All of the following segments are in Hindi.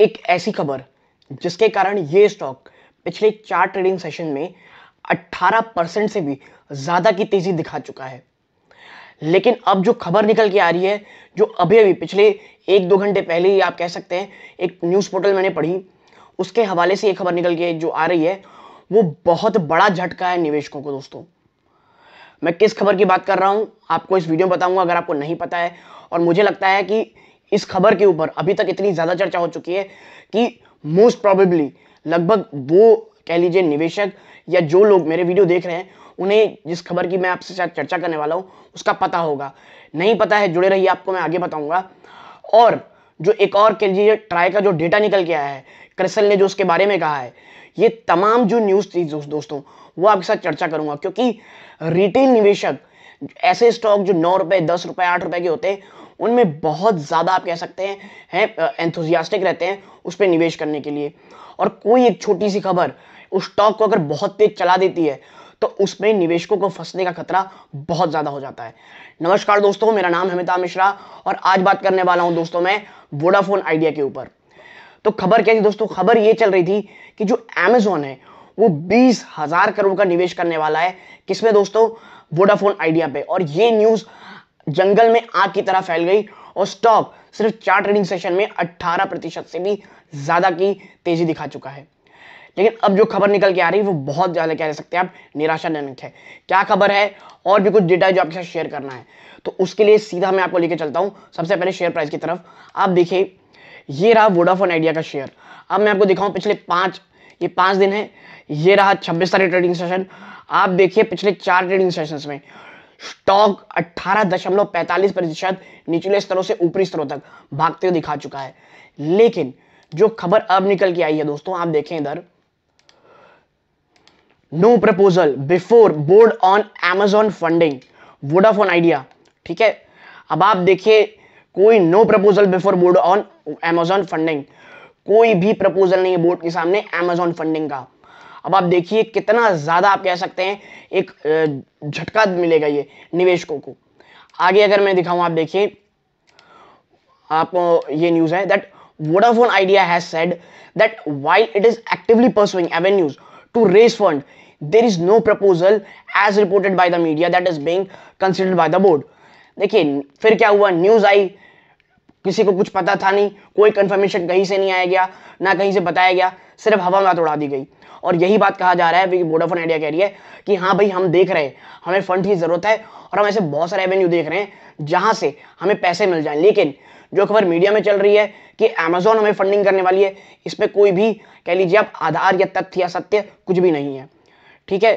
एक ऐसी खबर जिसके कारण ये स्टॉक पिछले चार ट्रेडिंग सेशन में 18 परसेंट से भी ज़्यादा की तेज़ी दिखा चुका है लेकिन अब जो खबर निकल के आ रही है जो अभी अभी पिछले एक दो घंटे पहले ही आप कह सकते हैं एक न्यूज़ पोर्टल मैंने पढ़ी उसके हवाले से ये खबर निकल के जो आ रही है वो बहुत बड़ा झटका है निवेशकों को दोस्तों मैं किस खबर की बात कर रहा हूँ आपको इस वीडियो में बताऊंगा अगर आपको नहीं पता है और मुझे लगता है कि इस खबर के ऊपर अभी तक इतनी ज़्यादा चर्चा हो चुकी है कि मोस्ट प्रोबेबली लगभग वो कह लीजिए निवेशक या जो लोग मेरे वीडियो देख रहे हैं उन्हें जिस खबर की मैं आपसे चर्चा करने वाला हूँ उसका पता होगा नहीं पता है जुड़े रहिए आपको मैं आगे बताऊंगा और जो एक और कह लीजिए ट्राई का जो डेटा निकल के आया है क्रिसल ने जो उसके बारे में कहा है ये तमाम जो न्यूज़ थी दोस्तों वो आपके साथ चर्चा करूंगा क्योंकि रिटेल निवेशक ऐसे स्टॉक जो नौ रुपए दस रुपए आठ रुपए के होते हैं उनमें बहुत ज़्यादा आप कह सकते हैं हैं एंथुजियास्टिक रहते हैं उस पर निवेश करने के लिए और कोई एक छोटी सी खबर उस स्टॉक को अगर बहुत तेज चला देती है तो उसमें निवेशकों को फंसने का खतरा बहुत ज़्यादा हो जाता है नमस्कार दोस्तों मेरा नाम अमिताभ मिश्रा और आज बात करने वाला हूँ दोस्तों मैं वोडाफोन आइडिया के ऊपर तो खबर क्या थी दोस्तों खबर ये चल रही थी कि जो अमेजोन है वो बीस हजार करोड़ का निवेश करने वाला है किसमें दोस्तों वोडाफोन आइडिया पे और ये न्यूज जंगल में आग की तरह फैल गई और स्टॉक सिर्फ चार ट्रेडिंग सेशन में 18 प्रतिशत से भी ज़्यादा की तेजी दिखा चुका है लेकिन अब जो खबर निकल के आ रही है वो बहुत ज़्यादा क्या कह सकते हैं आप निराशाजनक है क्या खबर है और भी कुछ डेटा जो आपके साथ शेयर करना है तो उसके लिए सीधा मैं आपको लेकर चलता हूं सबसे पहले शेयर प्राइस की तरफ आप देखिए ये रहा वोडाफोन आइडिया का शेयर अब मैं आपको दिखाऊं पिछले पांच ये पांच दिन है ये रहा छब्बीस तारीख ट्रेडिंग सेशन आप देखिए पिछले चार ट्रेडिंग सेशन में स्टॉक 18.45 प्रतिशत निचले स्तरों से ऊपरी स्तरों तक भागते हुए दिखा चुका है लेकिन जो खबर अब निकल के आई है दोस्तों आप देखें इधर no proposal before board on Amazon funding Vodafone Idea ठीक है अब आप देखिए कोई no proposal before board on Amazon funding कोई भी प्रपोजल नहीं है बोर्ड के सामने एमेजॉन फंडिंग का अब आप देखिए कितना ज्यादा आप कह सकते हैं एक झटका मिलेगा ये निवेशकों को आगे अगर मैं दिखाऊं आप देखिए आप ये न्यूज है that Vodafone Idea has said that while it is actively pursuing avenues to raise fund there is no proposal as reported by the media that is being considered by the board देखिए फिर क्या हुआ न्यूज आई किसी को कुछ पता था नहीं कोई कंफर्मेशन कहीं से नहीं आया गया ना कहीं से बताया गया सिर्फ हवा में उड़ा दी गई और यही बात कहा जा रहा है वोडाफोन आइडिया कह रही है कि हाँ भाई हम देख रहे हैं हमें फंड की ज़रूरत है और हम ऐसे बहुत सारे एवेन्यू देख रहे हैं जहाँ से हमें पैसे मिल जाए लेकिन जो खबर मीडिया में चल रही है कि अमेजोन हमें फंडिंग करने वाली है इसमें कोई भी कह लीजिए आप आधार या तथ्य या सत्य कुछ भी नहीं है ठीक है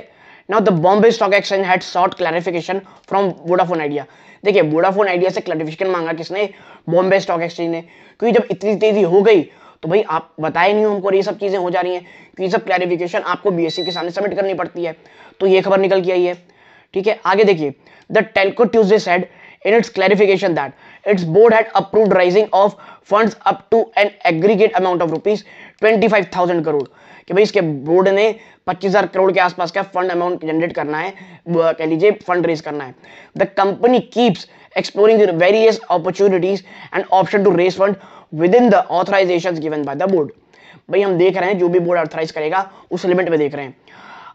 now the Bombay Stock Exchange had sought clarification from Vodafone Idea देखिए वोडाफोन आइडिया से क्लैरिफिकेशन मांगा किसने बॉम्बे स्टॉक एक्सचेंज ने क्योंकि जब इतनी तेजी हो गई तो भाई आप बताए नहीं उनको ये सब चीज़ें हो जा रही हैं कि तो ये सब क्लैरिफिकेशन आपको बीएससी के सामने सबमिट करनी पड़ती है तो ये खबर निकल के आई है ठीक है आगे देखिए the telco Tuesday said clarification that its board had approved raising of funds up to an aggregate amount of rupees twenty five thousand crore कि भाई इसके बोर्ड ने 25000 करोड़ के आसपास का फंड अमाउंट जनरेट करना है कह लीजिए फंड रेज करना है the company keeps exploring various opportunities and option to raise fund within the authorisation given by the board भाई हम देख रहे हैं जो भी बोर्ड ऑथराइज करेगा उस लिमिट में देख रहे हैं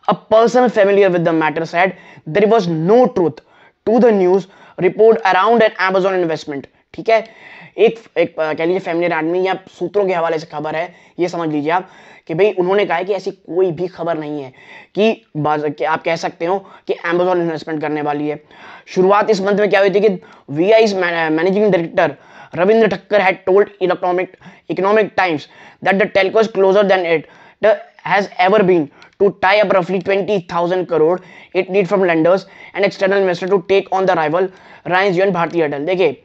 a person familiar with the matter said there was no truth to the news report around an Amazon investment ठीक है एक एक कह लीजिए फैमिलियर आदमी या सूत्रों के हवाले से खबर है ये समझ लीजिए आप कि भाई उन्होंने कहा है कि ऐसी कोई भी खबर नहीं है कि, कि आप कह सकते हो कि अमेजोन इन्वेस्टमेंट करने वाली है शुरुआत इस मंथ में क्या हुई थी कि V I managing director Ravindra Thakkar had told Economic, Economic Times that the telco is closer than it has ever been to tie up roughly 20,000 crore it need from lenders and external investor to take on the rival Reliance Jio Bharti Airtel. देखिए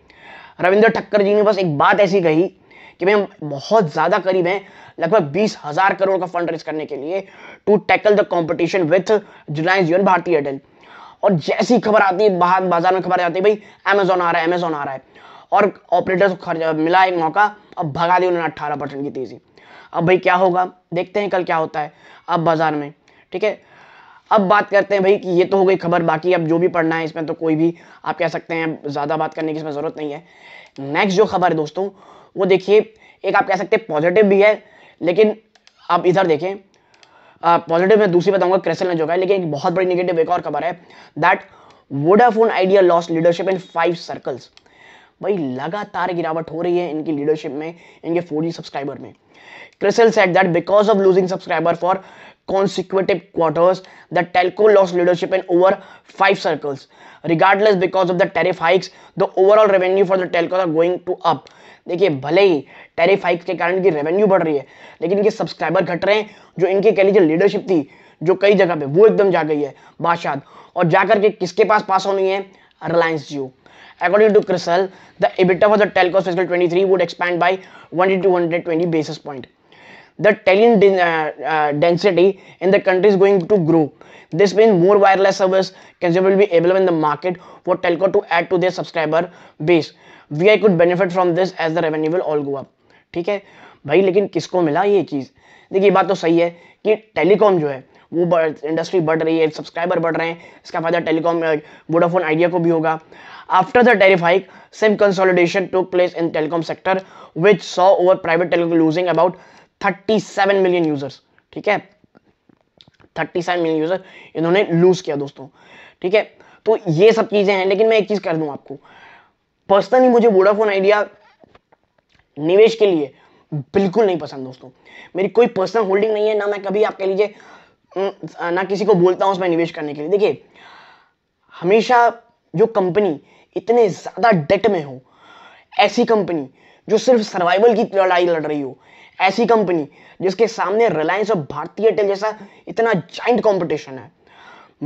रविंद्र ठक्कर जी ने बस एक बात ऐसी कही कि भाई हम बहुत ज़्यादा करीब हैं लगभग बीस हजार करोड़ का फंड रेज करने के लिए to tackle the competition with Reliance Jio Bharti Airtel और जैसी खबर आती है बाहर बाजार में खबर आती है भाई अमेजोन आ रहा है अमेजोन आ रहा है और ऑपरेटर्स को खर्च मिला एक मौका अब भगा दी उन्होंने अट्ठारह परसेंट की तेज़ी अब भाई क्या होगा देखते हैं कल क्या होता है अब बाज़ार में ठीक है अब बात करते हैं भाई कि ये तो हो गई खबर बाकी अब जो भी पढ़ना है इसमें तो कोई भी आप कह सकते हैं ज़्यादा बात करने की इसमें ज़रूरत नहीं है नेक्स्ट जो खबर है दोस्तों वो देखिए एक आप कह सकते हैं पॉजिटिव भी है लेकिन आप इधर देखें पॉजिटिव में दूसरी बताऊंगा क्रेसल ने जो है लेकिन एक बहुत बड़ी निगेटिव एक और खबर है that Vodafone Idea loss leadership in five circles भाई लगातार गिरावट हो रही है इनकी लीडरशिप में इनके फोर सब्सक्राइबर में CRISIL said that because of losing subscriber for consecutive quarters the telco loss leadership in over five circles regardless because of the tariff hikes the overall revenue for the telco are going to up देखिए भले ही टेरिफ हाइक्स के कारण की रेवेन्यू बढ़ रही है लेकिन इनके सब्सक्राइबर घट रहे हैं जो इनकी कह लीजिए लीडरशिप थी जो कई जगह पे वो एकदम जा गई है बादशाह और जाकर के किसके पास पास होनी है रिलायंस जियो According to Crystal, the EBITDA for the telco fiscal 23 would expand by 1 to 120 basis point. The telco uh, uh, density in the country is going to grow. This means more wireless service consumers will be available in the market for telco to add to their subscriber base. VI could benefit from this as the revenue will all go up. ठीक है भाई लेकिन किसको मिला ये चीज़ देखिए बात तो सही है कि टेलीकॉम जो है वो बढ़ इंडस्ट्री बढ़ रही है सब्सक्राइबर बढ़ रहे हैं इसका फायदा टेलीकॉम वोडाफोन आइडिया को भी होगा after the tariff hike hike, consolidation consolidation place in telecom sector which saw over private telecom losing about thirty seven million users ठीक है थर्टी सेवन मिलियन user इन्होंने लूज किया दोस्तों ठीक है तो ये सब चीजें हैं लेकिन मैं एक चीज कर दूं आपको पर्सनली मुझे वोडाफोन आइडिया निवेश के लिए बिल्कुल नहीं पसंद दोस्तों मेरी कोई पर्सनल होल्डिंग नहीं है ना मैं कभी आप कह लीजिए हम्म, ना किसी को बोलता हूँ उसमें निवेश करने के लिए देखिए हमेशा जो कंपनी इतने ज़्यादा डेट में हो ऐसी कंपनी जो सिर्फ सर्वाइवल की लड़ाई लड़ रही हो ऐसी कंपनी जिसके सामने रिलायंस और भारतीय एयरटेल जैसा इतना जाइंट कंपटीशन है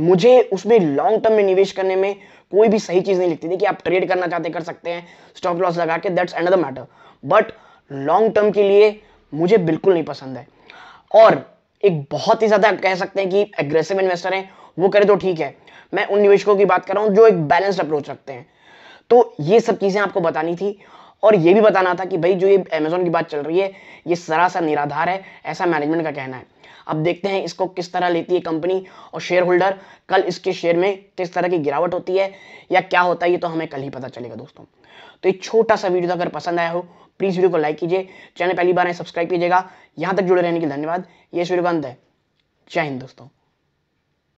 मुझे उसमें लॉन्ग टर्म में निवेश करने में कोई भी सही चीज़ नहीं लगती देखिए आप ट्रेड करना चाहते कर सकते हैं स्टॉप लॉस लगा के that's another matter but long term के लिए मुझे बिल्कुल नहीं पसंद है और एक बहुत ही ज़्यादा कह सकते हैं कि एग्रेसिव इन्वेस्टर हैं वो करे तो ठीक है मैं उन निवेशकों की बात कर रहा हूँ जो एक बैलेंस्ड अप्रोच रखते हैं तो ये सब चीज़ें आपको बतानी थी और ये भी बताना था कि भाई जो ये अमेजोन की बात चल रही है ये सरासर निराधार है ऐसा मैनेजमेंट का कहना है अब देखते हैं इसको किस तरह लेती है कंपनी और शेयर होल्डर कल इसके शेयर में किस तरह की गिरावट होती है या क्या होता है ये तो हमें कल ही पता चलेगा दोस्तों तो एक छोटा सा वीडियो अगर पसंद आया हो प्लीज़ वीडियो को लाइक कीजिए चैनल पहली बार है सब्सक्राइब कीजिएगा यहां तक जुड़े रहने के धन्यवाद ये इस वीडियो का अंत है जय हिंद दोस्तों